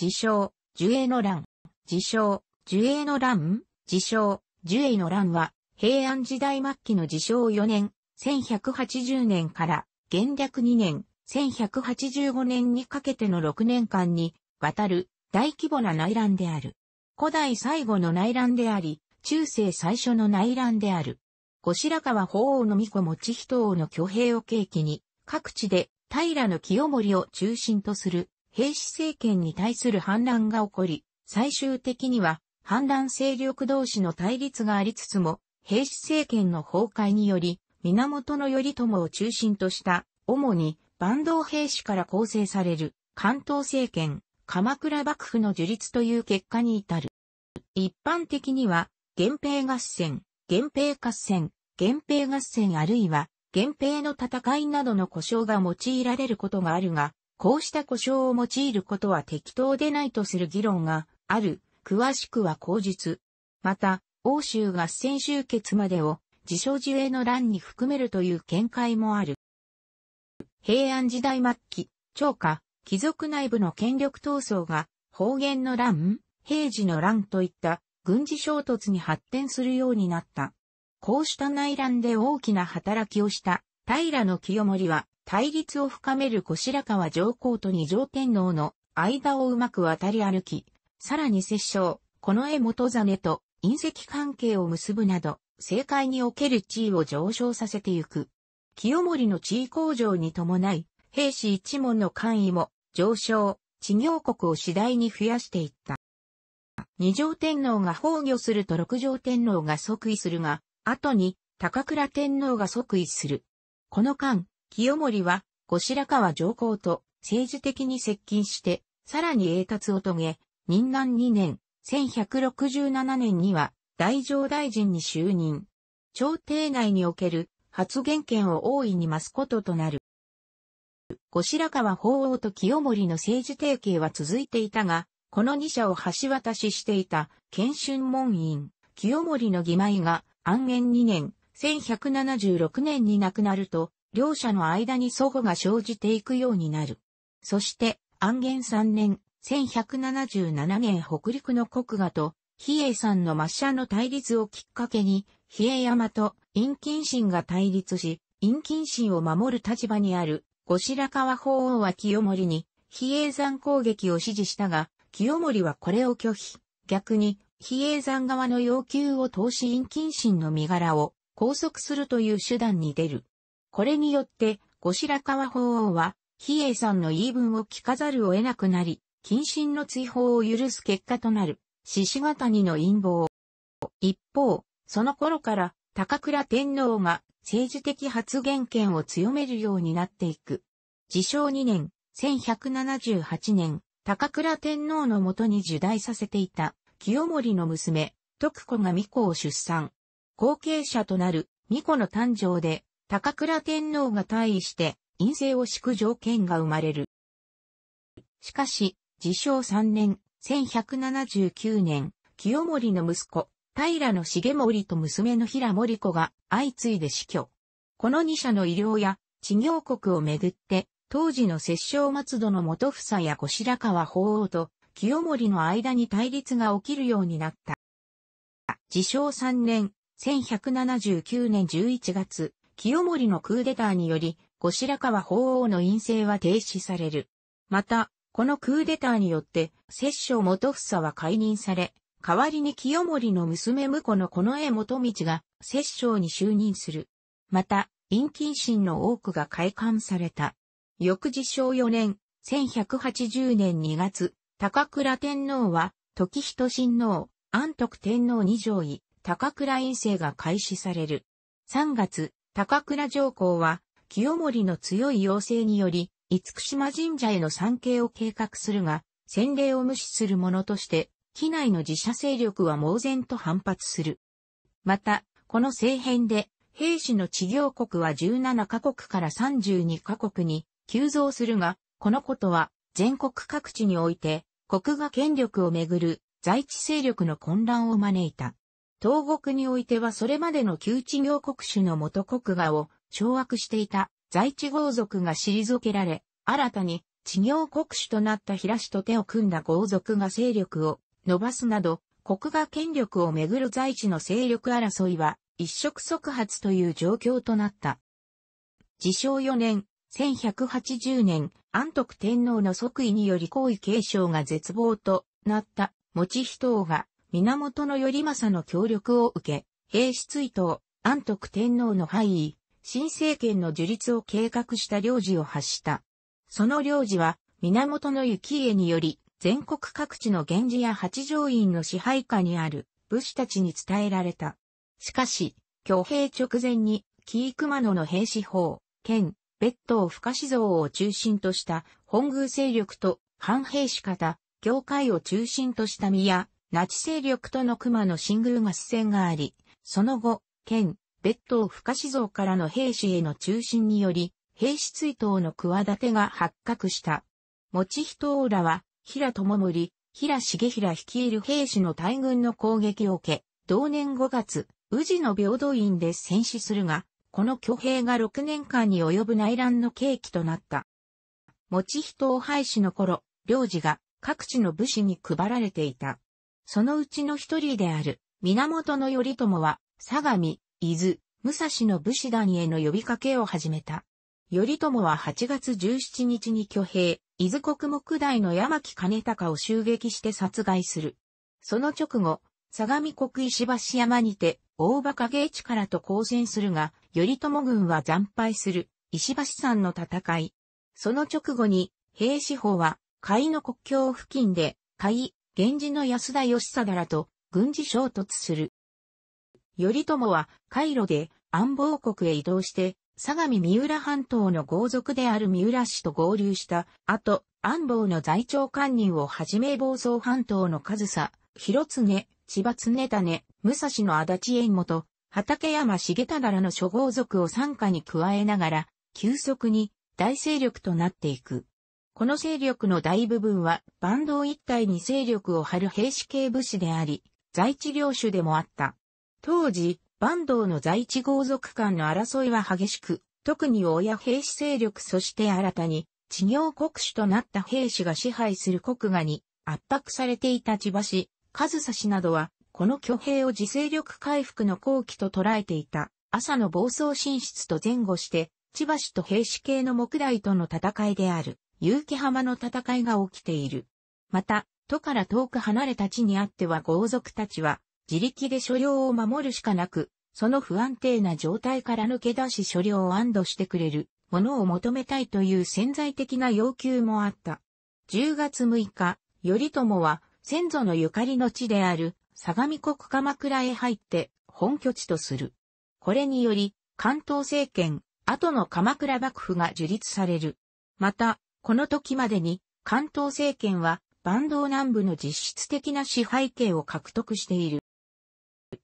自称、樹栄の乱、自称、樹栄の乱、自称、樹栄の乱は、平安時代末期の自称4年、1180年から、元略2年、1185年にかけての6年間に、わたる、大規模な内乱である。古代最後の内乱であり、中世最初の内乱である。後白河法皇の御子持人王の挙兵を契機に、各地で平清盛を中心とする兵士政権に対する反乱が起こり、最終的には反乱勢力同士の対立がありつつも、兵士政権の崩壊により、源頼朝を中心とした、主に万道兵士から構成される関東政権、鎌倉幕府の樹立という結果に至る。一般的には、源平合戦、源平合戦、源平合戦あるいは、源平の戦いなどの故障が用いられることがあるが、こうした故障を用いることは適当でないとする議論がある、詳しくは口述。また、欧州合戦終結までを自称自衛の乱に含めるという見解もある。平安時代末期、長家、貴族内部の権力闘争が方言の乱、平時の乱といった軍事衝突に発展するようになった。こうした内乱で大きな働きをした平清盛は対立を深める小白川上皇と二条天皇の間をうまく渡り歩き、さらに摂政、この絵元実と隕石関係を結ぶなど、政界における地位を上昇させてゆく。清盛の地位向上に伴い、兵士一門の官位も上昇、地業国を次第に増やしていった。二条天皇が崩御すると六条天皇が即位するが、後に高倉天皇が即位する。この間、清盛は、後白河上皇と政治的に接近して、さらに栄達を遂げ、任南2年、1167年には、大乗大臣に就任。朝廷内における発言権を大いに増すこととなる。後白河法皇と清盛の政治提携は続いていたが、この二者を橋渡ししていた、謙春門院、清盛の義妹が、安元2年、1176年に亡くなると、両者の間に祖母が生じていくようになる。そして、安元3年、1177年北陸の国画と、比叡山の抹茶の対立をきっかけに、比叡山と陰金神が対立し、陰金神を守る立場にある、後白河法王は清盛に、比叡山攻撃を指示したが、清盛はこれを拒否。逆に、比叡山側の要求を通し陰金神の身柄を拘束するという手段に出る。これによって、後白河法皇は、比叡山の言い分を聞かざるを得なくなり、謹慎の追放を許す結果となる、獅子ヶ谷の陰謀。一方、その頃から、高倉天皇が政治的発言権を強めるようになっていく。自称2年、1178年、高倉天皇のもとに受代させていた、清盛の娘、徳子が巫女を出産。後継者となる巫女の誕生で、高倉天皇が退位して陰性を敷く条件が生まれる。しかし、自称3年、1179年、清盛の息子、平重盛と娘の平盛子が相次いで死去。この二者の医療や治療国をめぐって、当時の摂政松戸の元房や小白川法皇と清盛の間に対立が起きるようになった。自称3年、1179年11月、清盛のクーデターにより、後白河法皇の院政は停止される。また、このクーデターによって、摂政元房は解任され、代わりに清盛の娘婿の近衛元道が摂政に就任する。また、陰近心の多くが開館された。翌治正4年、1180年2月、高倉天皇は、時人親王、安徳天皇二条位、高倉院政が開始される。3月、高倉上皇は、清盛の強い要請により、厳島神社への参詣を計画するが、洗礼を無視する者として、機内の自社勢力は猛然と反発する。また、この政変で、兵士の治療国は17カ国から32カ国に急増するが、このことは全国各地において、国が権力をめぐる在地勢力の混乱を招いた。東国においてはそれまでの旧地行国主の元国画を掌握していた在地豪族が退けられ、新たに地行国主となった平氏と手を組んだ豪族が勢力を伸ばすなど、国が権力をめぐる在地の勢力争いは一触即発という状況となった。自称4年、1180年、安徳天皇の即位により皇位継承が絶望となった、持人が源頼政の協力を受け、平氏追悼、安徳天皇の敗位、新政権の樹立を計画した領事を発した。その領事は、源幸家により、全国各地の源氏や八条院の支配下にある武士たちに伝えられた。しかし、挙兵直前に、紀伊熊野の兵士法、県、別当不可思像を中心とした本宮勢力と反兵士方、教会を中心とした宮、ナチ勢力との熊野新宮合戦があり、その後、県、別島不可思像からの兵士への中心により、兵士追悼の企てが発覚した。持人ラは、平智盛、平重平率いる兵士の大軍の攻撃を受け、同年5月、宇治の平等院で戦死するが、この挙兵が6年間に及ぶ内乱の契機となった。持人を廃止の頃、領事が各地の武士に配られていた。そのうちの一人である、源頼朝は、相模、伊豆、武蔵の武士団への呼びかけを始めた。頼朝は8月17日に挙兵、伊豆国木大の山木兼高を襲撃して殺害する。その直後、相模国石橋山にて、大馬影市からと交戦するが、頼朝軍は惨敗する、石橋山の戦い。その直後に、兵士法は、海の国境付近で、海、源氏の安田義貞らと軍事衝突する。頼朝は、回路で安房国へ移動して、相模三浦半島の豪族である三浦氏と合流した後、安房の在庁官人をはじめ房総半島の上総、広常、千葉常種、武蔵の足立縁元、畠山重忠らの諸豪族を参加に加えながら、急速に大勢力となっていく。この勢力の大部分は、坂東一帯に勢力を張る兵士系武士であり、在地領主でもあった。当時、坂東の在地豪族間の争いは激しく、特に親兵士勢力そして新たに、地業国主となった兵士が支配する国画に圧迫されていた千葉市、上総氏などは、この挙兵を自勢力回復の後期と捉えていた、朝の暴走進出と前後して、千葉市と兵士系の木台との戦いである。結城浜の戦いが起きている。また、都から遠く離れた地にあっては豪族たちは、自力で所領を守るしかなく、その不安定な状態から抜け出し所領を安堵してくれるものを求めたいという潜在的な要求もあった。10月6日、頼朝は先祖のゆかりの地である相模国鎌倉へ入って本拠地とする。これにより、関東政権、後の鎌倉幕府が樹立される。また、この時までに関東政権は坂東南部の実質的な支配権を獲得している。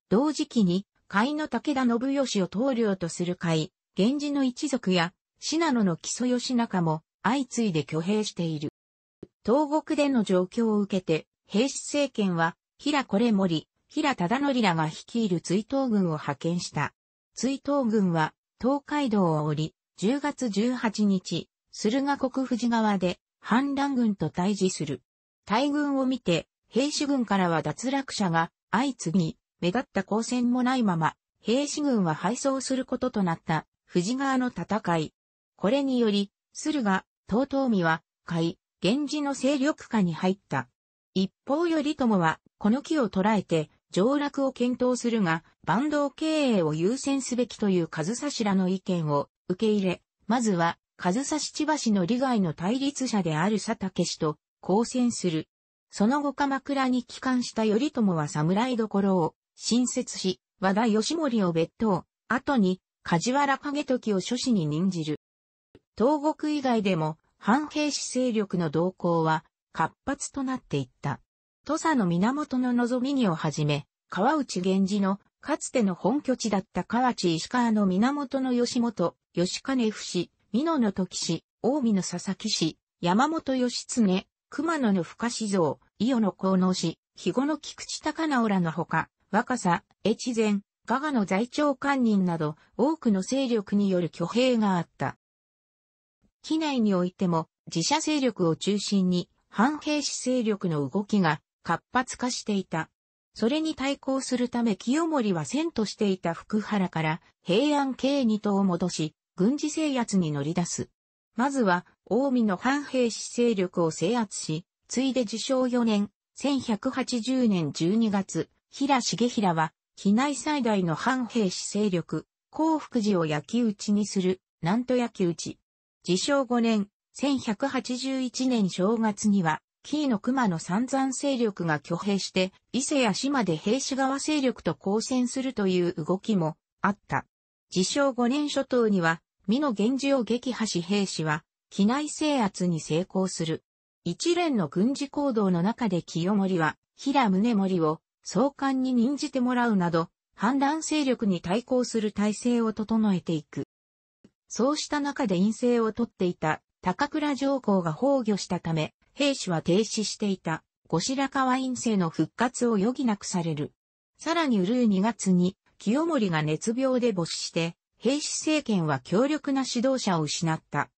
同時期に、甲の武田信義を統領とする甲斐、源氏の一族や、信濃の木曽義仲も相次いで挙兵している。東国での状況を受けて、平氏政権は、平これ森、平忠則らが率いる追悼軍を派遣した。追悼軍は、東海道を降り、10月18日、駿河国富士川で反乱軍と対峙する。大軍を見て、兵士軍からは脱落者が相次ぎ、目立った交戦もないまま、兵士軍は敗走することとなった富士川の戦い。これにより、駿河、東東は、海、源氏の勢力下に入った。一方頼朝は、この木を捉えて、上落を検討するが、万東経営を優先すべきという数差らの意見を受け入れ、まずは上総七橋の利害の対立者である佐竹氏と交戦する。その後鎌倉に帰還した頼朝は侍所を新設し、和田義盛を別当、後に梶原景時を諸子に任じる。東国以外でも反兵士勢力の動向は活発となっていった。土佐の源の望みにをはじめ、川内源氏のかつての本拠地だった河内石川の源吉本吉金不死、美濃の時氏、近江の佐々木氏、山本義経、熊野の深志像、伊予の河野氏、肥後の菊池高直らのほか、若狭、越前、加賀の在庁官人など、多くの勢力による挙兵があった。機内においても、自社勢力を中心に、反兵士勢力の動きが活発化していた。それに対抗するため清盛は遷としていた福原から平安京にとを戻し、軍事制圧に乗り出す。まずは、近江の反兵士勢力を制圧し、ついで自称4年、1180年12月、平重平は、機内最大の反兵士勢力、幸福寺を焼き討ちにする、なんと焼き討ち。自称5年、1181年正月には、紀伊の熊の散々勢力が挙兵して、伊勢や島で兵士側勢力と交戦するという動きもあった。自称5年初頭には、美濃源氏を撃破し兵士は、機内制圧に成功する。一連の軍事行動の中で清盛は、平宗盛を総監に任じてもらうなど、反乱勢力に対抗する体制を整えていく。そうした中で陰性を取っていた高倉上皇が崩御したため、兵士は停止していた後白河陰性の復活を余儀なくされる。さらにうるう2月に清盛が熱病で没して兵士政権は強力な指導者を失った。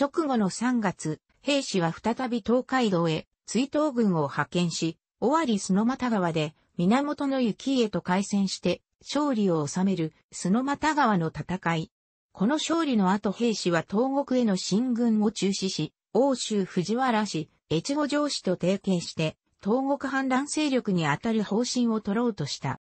直後の3月、兵士は再び東海道へ追悼軍を派遣し、尾張砂又川で源の雪へと開戦して勝利を収める砂又川の戦い。この勝利の後兵士は東国への進軍を中止し、欧州藤原氏、越後城氏と提携して、東国反乱勢力にあたる方針を取ろうとした。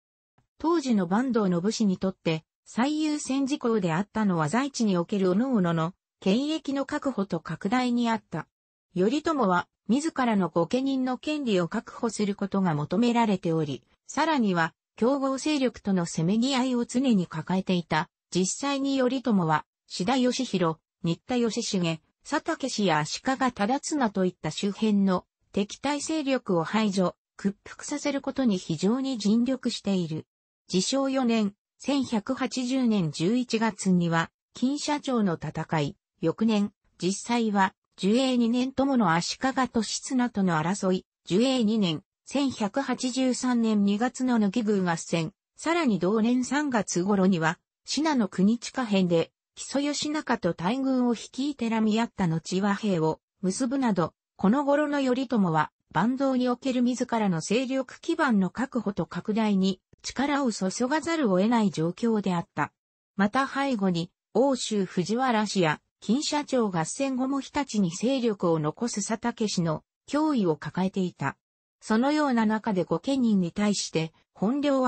当時の坂東の武士にとって、最優先事項であったのは在地における各々の権益の確保と拡大にあった。頼朝は自らの御家人の権利を確保することが求められており、さらには競合勢力とのせめぎ合いを常に抱えていた。実際に頼朝は、志田義弘、新田義重、佐竹氏や足利忠綱といった周辺の敵対勢力を排除、屈服させることに非常に尽力している。自称4年、1180年11月には、金社長の戦い、翌年、実際は、樹英2年ともの足利と室名との争い、樹英2年、1183年2月の抜き宮合戦、さらに同年3月頃には、信濃国地下編で、木曽義仲と大軍を率いてらみ合った後和平を結ぶなど、この頃の頼朝は、万道における自らの勢力基盤の確保と拡大に力を注がざるを得ない状況であった。また背後に、欧州藤原氏や、金社長合戦後も日立に勢力を残す佐竹氏の脅威を抱えていた。そのような中で御家人に対して、本領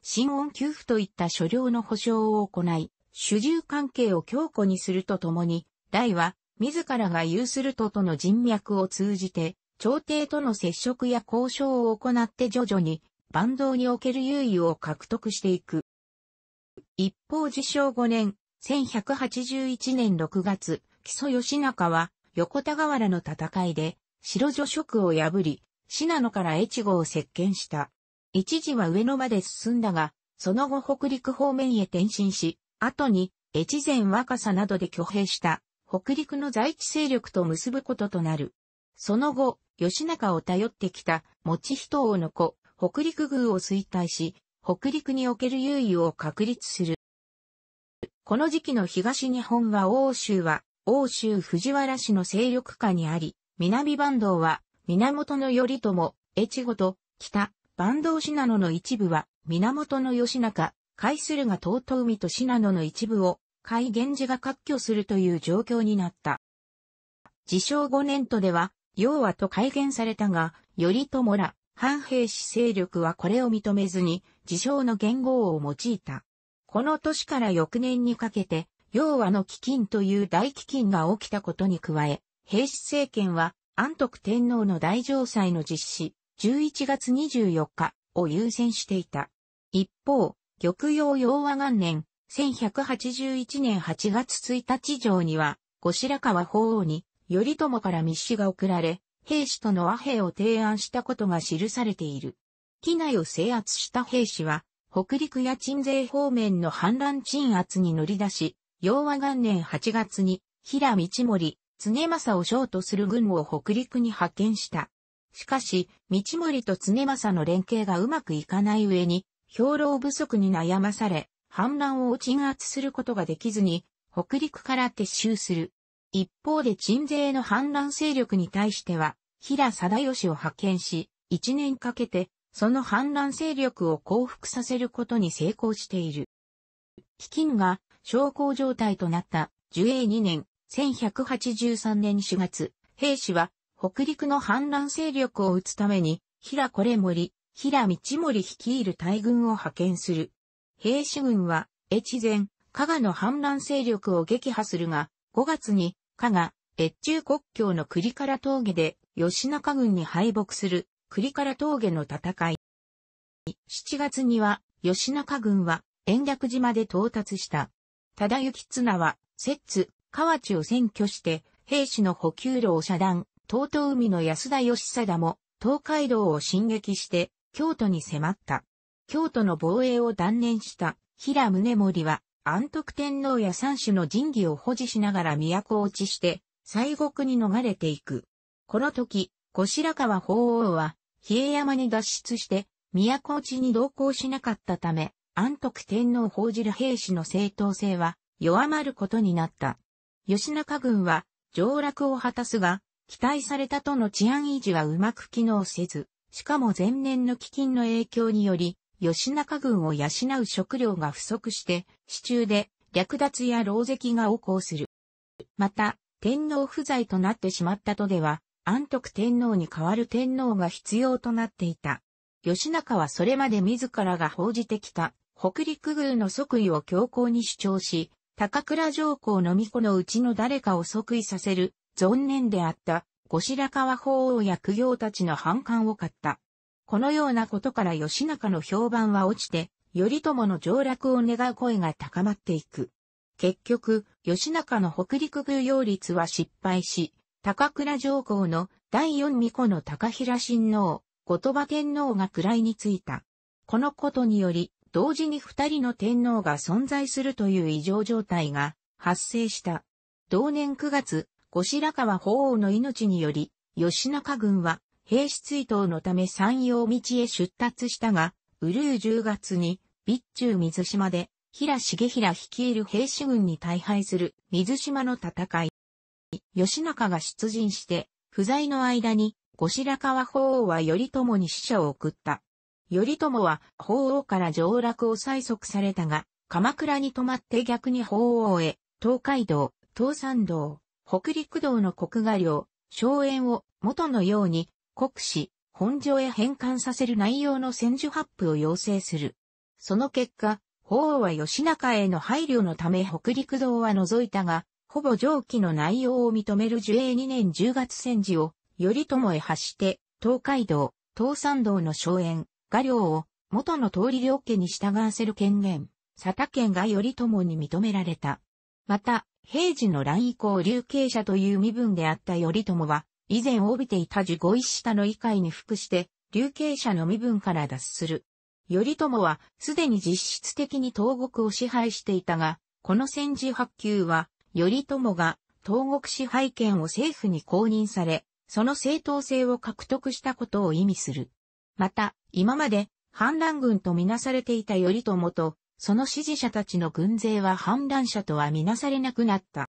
新恩給付といった所領の保障を行い、主従関係を強固にするとともに、大は、自らが有するととの人脈を通じて、朝廷との接触や交渉を行って徐々にバンにおける優位を獲得していく。一方自称5年、1181年6月、木曽義仲は、横田河原の戦いで、白女職を破り、信濃から越後を接見した。一時は上野まで進んだが、その後北陸方面へ転身し、後に、越前若狭などで挙兵した、北陸の在地勢力と結ぶこととなる。その後、義仲を頼ってきた、持人王の子、北陸軍を衰退し、北陸における優位を確立する。この時期の東日本は欧州は、欧州藤原氏の勢力下にあり、南坂東は、源頼朝、越後と、北、坂東信濃の一部は、源義仲、海するが東東海と信濃の一部を、海源氏が割拠するという状況になった。自称5年とでは、要はと改元されたが、頼朝ら、反兵士勢力はこれを認めずに、自称の元号を用いた。この年から翌年にかけて、洋和の飢饉という大飢饉が起きたことに加え、平氏政権は安徳天皇の大城祭の実施、11月24日を優先していた。一方、玉葉洋和元年、1181年8月1日上には、後白河法皇に、頼朝から密使が送られ、兵士との和平を提案したことが記されている。機内を制圧した兵士は、北陸や鎮西方面の反乱鎮圧に乗り出し、要和元年8月に、平道森、常政を将とする軍を北陸に派遣した。しかし、道森と常政の連携がうまくいかない上に、兵糧不足に悩まされ、反乱を鎮圧することができずに、北陸から撤収する。一方で鎮西の反乱勢力に対しては、平貞義を派遣し、一年かけて、その反乱勢力を降伏させることに成功している。飢饉が小康状態となった樹永2年、1183年4月、兵士は北陸の反乱勢力を打つために、平これ森、平道森率いる大軍を派遣する。兵士軍は、越前、加賀の反乱勢力を撃破するが、5月に加賀、越中国境の栗から峠で吉中軍に敗北する栗から峠の戦い。7月には吉中軍は延暦島で到達した。忠行綱は、摂津、河内を占拠して、兵士の補給路を遮断、東東海の安田義貞も、東海道を進撃して、京都に迫った。京都の防衛を断念した、平宗盛は、安徳天皇や三種の神器を保持しながら都落ちして、西国に逃れていく。この時、後白河法皇は、比叡山に脱出して、都落ちに同行しなかったため、安徳天皇報じる兵士の正当性は弱まることになった。吉中軍は上落を果たすが、期待されたとの治安維持はうまく機能せず、しかも前年の飢饉の影響により、吉中軍を養う食料が不足して、市中で略奪や牢石が横行する。また、天皇不在となってしまったとでは、安徳天皇に代わる天皇が必要となっていた。吉中はそれまで自らが報じてきた北陸軍の即位を強行に主張し、高倉上皇の巫女のうちの誰かを即位させる、存念であった、後白河法皇や苦行たちの反感を買った。このようなことから義仲の評判は落ちて、頼朝の上落を願う声が高まっていく。結局、義仲の北陸軍擁率は失敗し、高倉上皇の第四巫女の高平親王、後鳥羽天皇が位についた。このことにより、同時に二人の天皇が存在するという異常状態が発生した。同年9月、後白河法皇の命により、吉中軍は兵士追悼のため山陽道へ出立したが、ウルー10月に、備中水島で、平重平率いる兵士軍に大敗する水島の戦い。吉中が出陣して、不在の間に、後白河法皇は頼朝に死者を送った。頼朝は法皇から上洛を催促されたが、鎌倉に泊まって逆に法皇へ、東海道、東山道、北陸道の国画領、荘園を元のように国史、本所へ返還させる内容の戦術発布を要請する。その結果、法王は吉中への配慮のため北陸道は除いたが、ほぼ上記の内容を認める樹英2年10月戦時を、頼朝へ発して、東海道、東山道の荘園、画領を元の通り両家に従わせる権限、佐田県が頼朝に認められた。また、平時の乱以降流刑者という身分であった頼朝は、以前帯びていた十五一下の異会に服して、流刑者の身分から脱する。頼朝は、すでに実質的に東国を支配していたが、この戦時発給は、頼朝が東国支配権を政府に公認され、その正当性を獲得したことを意味する。また、今まで反乱軍とみなされていた頼朝と、その支持者たちの軍勢は反乱者とはみなされなくなった。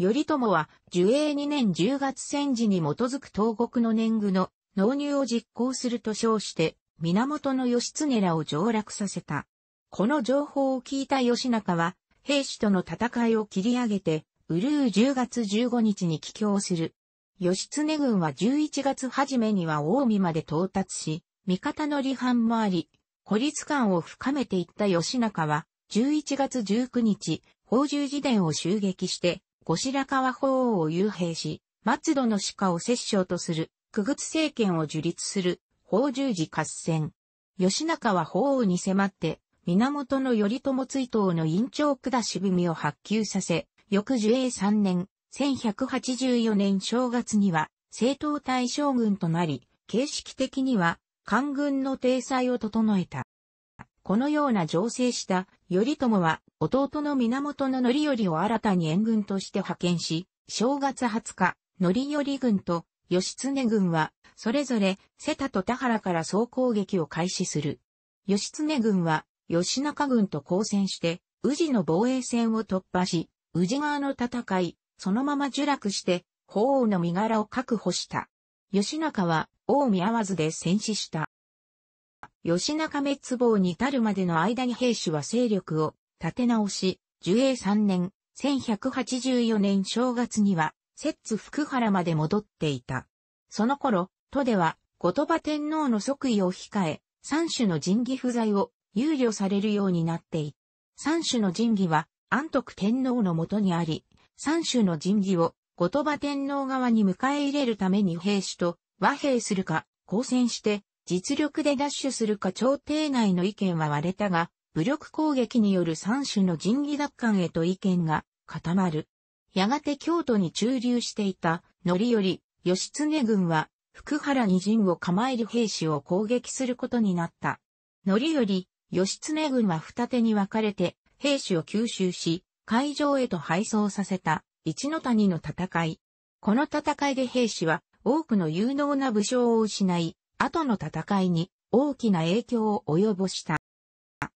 頼朝は、寿永2年10月戦時に基づく東国の年貢の納入を実行すると称して、源義経らを上落させた。この情報を聞いた義仲は、兵士との戦いを切り上げて、うるう10月15日に帰郷する。義経軍は11月初めには大海まで到達し、味方の離反もあり、孤立感を深めていった義仲は、11月19日、宝珠寺殿を襲撃して、後白河法皇を幽閉し、松戸の鹿を摂政とする、区仏政権を樹立する、法十字合戦。吉中は法皇に迫って、源頼朝追悼の院長下渋みを発給させ、翌寿永3年、1184年正月には、政党大将軍となり、形式的には、官軍の体裁を整えた。このような情勢した頼朝は弟の源の範頼を新たに援軍として派遣し、正月20日、範頼軍と義経軍は、それぞれ瀬田と田原から総攻撃を開始する。義経軍は吉中軍と交戦して、宇治の防衛線を突破し、宇治側の戦い、そのまま受落して、法王の身柄を確保した。吉中は、大宮和で戦死した。吉中滅亡に至るまでの間に兵士は勢力を立て直し、樹英3年、1184年正月には、摂津福原まで戻っていた。その頃、都では、後鳥羽天皇の即位を控え、三種の神器不在を憂慮されるようになっていた。三種の神器は、安徳天皇のもとにあり、三種の神器を後鳥羽天皇側に迎え入れるために兵士と和平するか、交戦して実力で奪取するか朝廷内の意見は割れたが、武力攻撃による三種の神器奪還へと意見が固まる。やがて京都に駐留していた、則頼、義経軍は、福原二陣を構える兵士を攻撃することになった。則頼、義経軍は二手に分かれて、兵士を吸収し、会場へと配送させた、一の谷の戦い。この戦いで兵士は、多くの有能な武将を失い、後の戦いに大きな影響を及ぼした。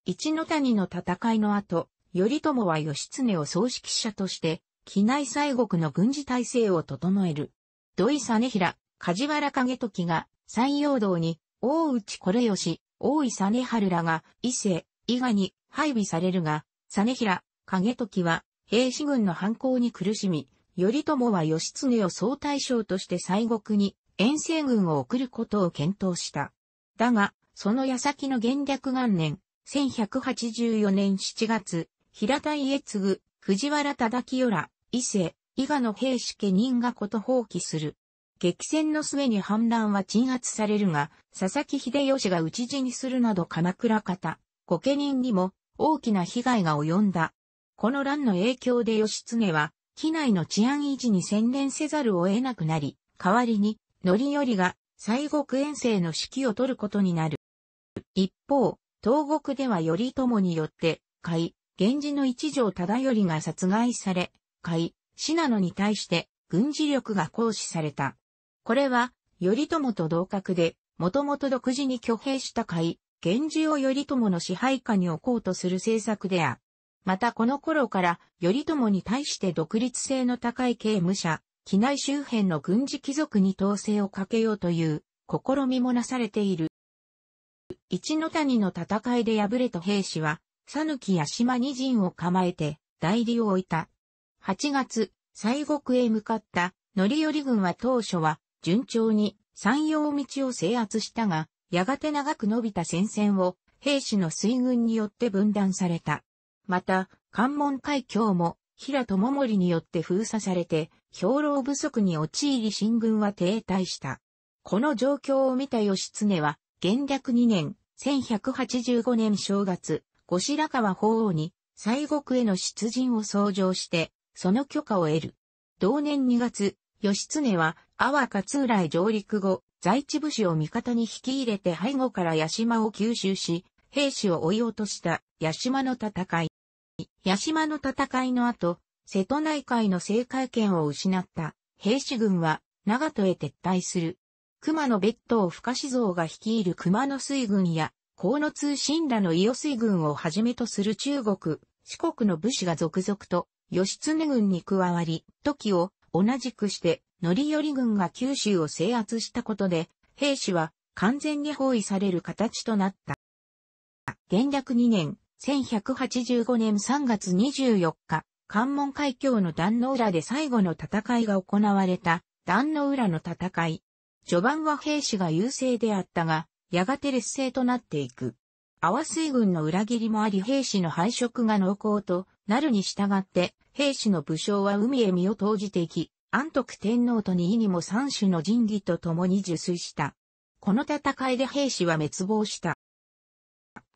一の谷の戦いの後、頼朝は義経を総指揮者として、機内西国の軍事体制を整える。土井実平、梶原景時が山陽道に、大内これよし、大井実春らが伊勢、伊賀に配備されるが、実平、景時は兵士軍の反抗に苦しみ、頼朝は義経を総大将として西国に遠征軍を送ることを検討した。だが、その矢先の元略元年、1184年7月、平田家継、藤原忠清ら、伊勢、伊賀の兵士家人がこと放棄する。激戦の末に反乱は鎮圧されるが、佐々木秀吉が討ち死にするなど鎌倉方、御家人にも大きな被害が及んだ。この乱の影響で義経は、機内の治安維持に専念せざるを得なくなり、代わりに範頼が西国遠征の指揮を取ることになる。一方、東国では頼朝によって、斐、源氏の一条忠頼が殺害され、斐、信濃に対して軍事力が行使された。これは、頼朝と同格で、もともと独自に挙兵した斐、源氏を頼朝の支配下に置こうとする政策であ。またこの頃から、頼朝に対して独立性の高い刑務者、機内周辺の軍事貴族に統制をかけようという試みもなされている。一の谷の戦いで敗れた兵士は、ぬきや島二陣を構えて代理を置いた。8月、西国へ向かった乗頼軍は当初は順調に山陽道を制圧したが、やがて長く伸びた戦線を兵士の水軍によって分断された。また、関門海峡も平智盛によって封鎖されて、兵糧不足に陥り進軍は停滞した。この状況を見た義経は、元略2年、1185年正月、後白河法皇に、西国への出陣を創上して、その許可を得る。同年2月、義経は、阿波勝浦へ上陸後、在地武士を味方に引き入れて背後から八島を吸収し、兵士を追い落とした八島の戦い。八島の戦いの後、瀬戸内海の政界権を失った兵士軍は長戸へ撤退する。熊野別不深志蔵が率いる熊野水軍や、河野通信らの伊予水軍をはじめとする中国、四国の武士が続々と、義経軍に加わり、時を同じくして、寄り軍が九州を制圧したことで、兵士は完全に包囲される形となった。元略2年、1185年3月24日、関門海峡の壇の浦で最後の戦いが行われた、壇の浦の戦い。序盤は兵士が優勢であったが、やがて劣勢となっていく。淡水軍の裏切りもあり兵士の配色が濃厚となるに従って兵士の武将は海へ身を投じていき、安徳天皇とに意にも三種の神器と共に受水した。この戦いで兵士は滅亡した。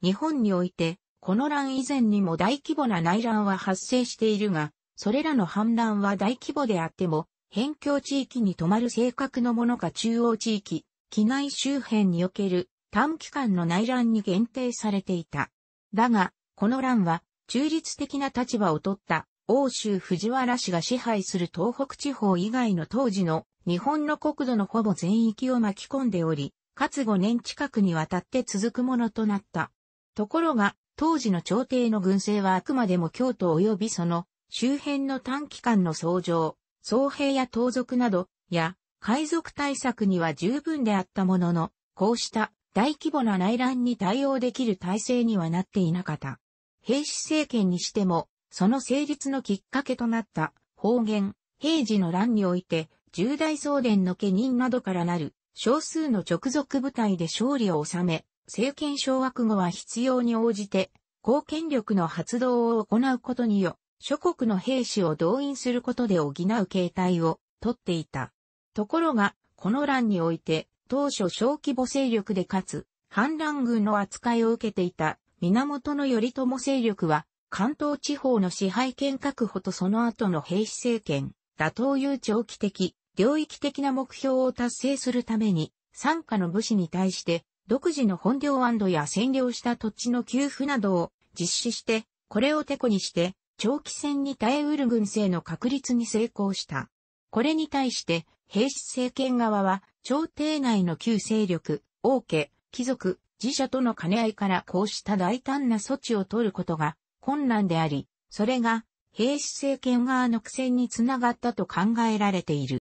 日本においてこの乱以前にも大規模な内乱は発生しているが、それらの反乱は大規模であっても、辺境地域に止まる性格のものか中央地域、機内周辺における短期間の内乱に限定されていた。だが、この乱は中立的な立場を取った欧州藤原氏が支配する東北地方以外の当時の日本の国土のほぼ全域を巻き込んでおり、かつ5年近くにわたって続くものとなった。ところが、当時の朝廷の軍勢はあくまでも京都及びその周辺の短期間の創上、総兵や盗賊など、や、海賊対策には十分であったものの、こうした大規模な内乱に対応できる体制にはなっていなかった。平氏政権にしても、その成立のきっかけとなった方言、平時の乱において、重大送電の家人などからなる少数の直属部隊で勝利を収め、政権掌握後は必要に応じて、公権力の発動を行うことによ、諸国の兵士を動員することで補う形態をとっていた。ところが、この乱において、当初小規模勢力でかつ、反乱軍の扱いを受けていた源頼朝勢力は、関東地方の支配権確保とその後の兵士政権、打倒有長期的、領域的な目標を達成するために、参加の武士に対して、独自の本領安や占領した土地の給付などを実施して、これをテコにして、長期戦に耐えうる軍政の確立に成功した。これに対して、平氏政権側は、朝廷内の旧勢力、王家、貴族、自社との兼ね合いからこうした大胆な措置を取ることが困難であり、それが、平氏政権側の苦戦につながったと考えられている。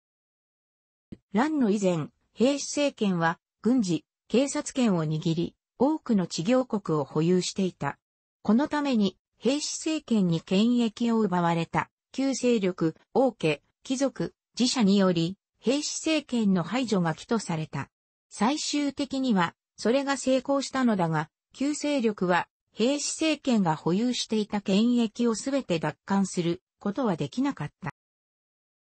乱の以前、平氏政権は、軍事、警察権を握り、多くの治療国を保有していた。このために、兵士政権に権益を奪われた、旧勢力、王家、貴族、自社により、兵士政権の排除が起とされた。最終的には、それが成功したのだが、旧勢力は、兵士政権が保有していた権益をすべて奪還することはできなかっ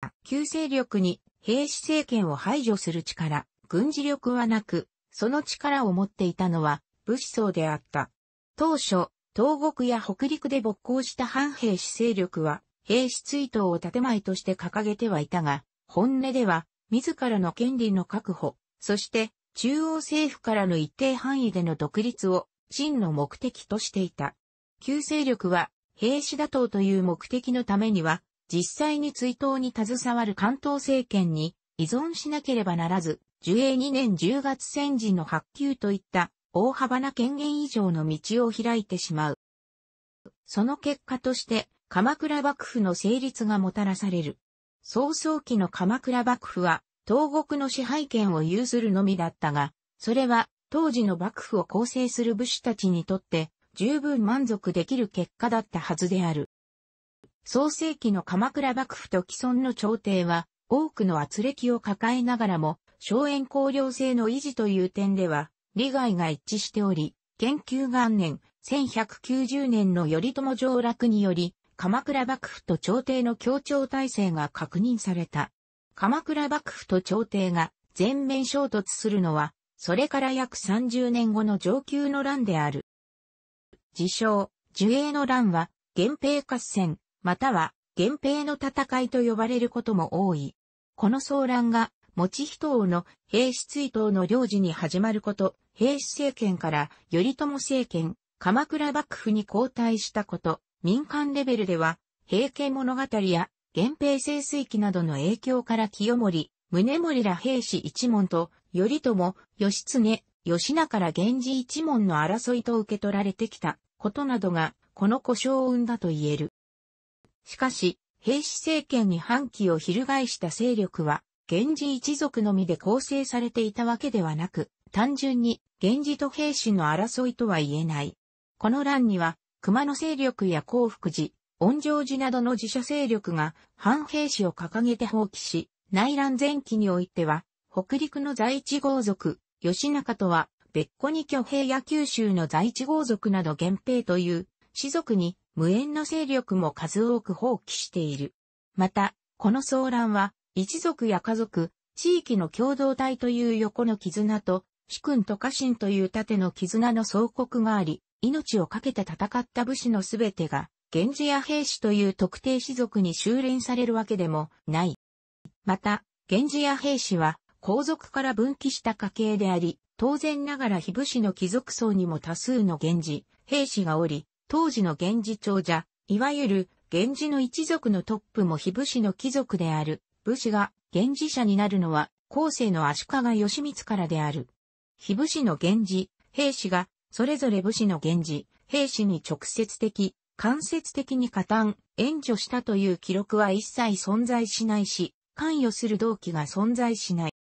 た。旧勢力に兵士政権を排除する力、軍事力はなく、その力を持っていたのは武士層であった。当初、東国や北陸で勃興した反兵士勢力は、兵士追悼を建前として掲げてはいたが、本音では、自らの権利の確保、そして、中央政府からの一定範囲での独立を、真の目的としていた。旧勢力は、兵士打倒という目的のためには、実際に追悼に携わる関東政権に依存しなければならず、樹平2年10月戦時の発給といった大幅な権限以上の道を開いてしまう。その結果として鎌倉幕府の成立がもたらされる。早々期の鎌倉幕府は東国の支配権を有するのみだったが、それは当時の幕府を構成する武士たちにとって十分満足できる結果だったはずである。創世紀の鎌倉幕府と既存の朝廷は多くの圧力を抱えながらも荘園公領制の維持という点では、利害が一致しており、研究元年、1190年の頼朝上落により、鎌倉幕府と朝廷の協調体制が確認された。鎌倉幕府と朝廷が全面衝突するのは、それから約30年後の上級の乱である。自称、樹栄の乱は、源平合戦、または、源平の戦いと呼ばれることも多い。この騒乱が、持ち人王の平氏追討の領事に始まること、平氏政権から頼朝政権、鎌倉幕府に交代したこと、民間レベルでは、平家物語や源平清水記などの影響から清盛、宗盛ら平氏一門と、頼朝、義経、義仲ら源氏一門の争いと受け取られてきたことなどが、この故障を生んだと言える。しかし、平氏政権に反旗を翻した勢力は、源氏一族のみで構成されていたわけではなく、単純に源氏と平氏の争いとは言えない。この乱には、熊野勢力や幸福寺、恩城寺などの自社勢力が反兵士を掲げて放棄し、内乱前期においては、北陸の在地豪族、吉中とは別個に挙兵や九州の在地豪族など源兵という、士族に無縁の勢力も数多く放棄している。また、この騒乱は、一族や家族、地域の共同体という横の絆と、主君と家臣という盾の絆の相国があり、命を懸けて戦った武士のすべてが、源氏や兵士という特定士族に修練されるわけでもない。また、源氏や兵士は、皇族から分岐した家系であり、当然ながら非武士の貴族層にも多数の源氏、兵士がおり、当時の源氏長者、いわゆる源氏の一族のトップも非武士の貴族である。武士が源氏者になるのは、後世の足利義満からである。非武士の源氏、兵士が、それぞれ武士の源氏、兵士に直接的、間接的に加担、援助したという記録は一切存在しないし、関与する動機が存在しない。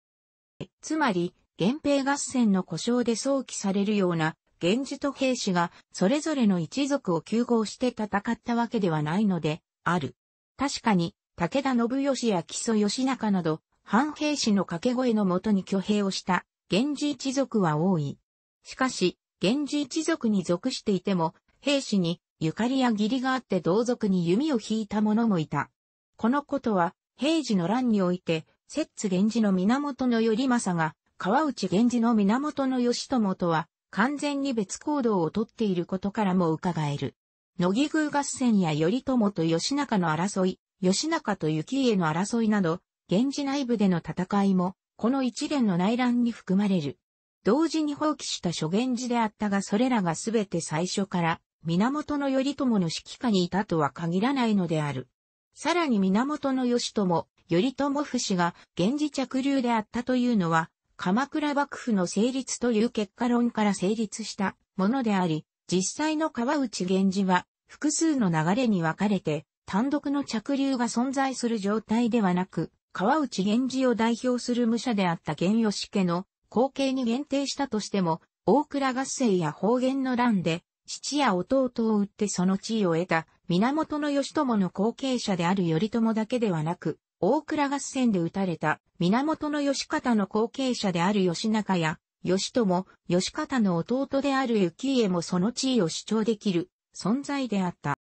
つまり、源平合戦の故障で想起されるような、源氏と兵士が、それぞれの一族を求合して戦ったわけではないので、ある。確かに、武田信義や木曽義仲など、藩兵士の掛け声のもとに挙兵をした、源氏一族は多い。しかし、源氏一族に属していても、兵士に、ゆかりや義理があって同族に弓を引いた者もいた。このことは、平時の乱において、摂津源氏の源頼政が、川内源氏の源義朝とは、完全に別行動をとっていることからも伺える。乃木宮合戦や頼朝と義仲の争い、義仲と雪家の争いなど、源氏内部での戦いも、この一連の内乱に含まれる。同時に放棄した諸源氏であったがそれらがすべて最初から源頼朝の指揮下にいたとは限らないのである。さらに源義朝、頼朝夫氏が源氏着流であったというのは、鎌倉幕府の成立という結果論から成立したものであり、実際の川内源氏は複数の流れに分かれて単独の着流が存在する状態ではなく、川内源氏を代表する武者であった源義家の後継に限定したとしても、大倉合戦や方言の乱で、父や弟を撃ってその地位を得た源義朝の後継者である頼朝だけではなく、大倉合戦で撃たれた源義方の後継者である義仲や、義朝、義方の弟である幸家もその地位を主張できる存在であった。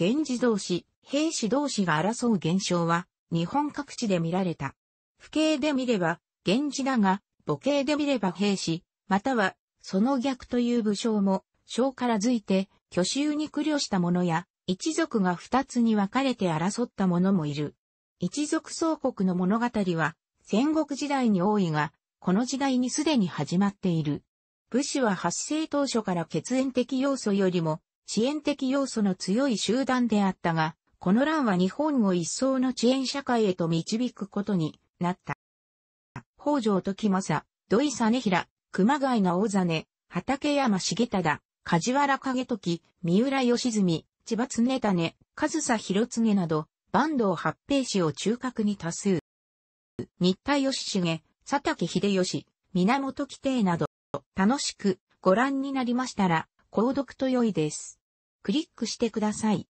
源氏同士、兵士同士が争う現象は、日本各地で見られた。不景で見れば、源氏だが、母系で見れば兵士、または、その逆という武将も、将からづいて、巨衆に苦慮した者や、一族が二つに分かれて争った者もいる。一族総国の物語は、戦国時代に多いが、この時代にすでに始まっている。武士は発生当初から血縁的要素よりも、支援的要素の強い集団であったが、この乱は日本を一層の遅延社会へと導くことになった。北条時政、土井実平、熊谷直実、畠山重忠、梶原景時、三浦義純、千葉常種、上総広告など、坂東八平氏を中核に多数。新田義重、佐竹秀吉、源規定など、楽しくご覧になりましたら、購読と良いです。クリックしてください。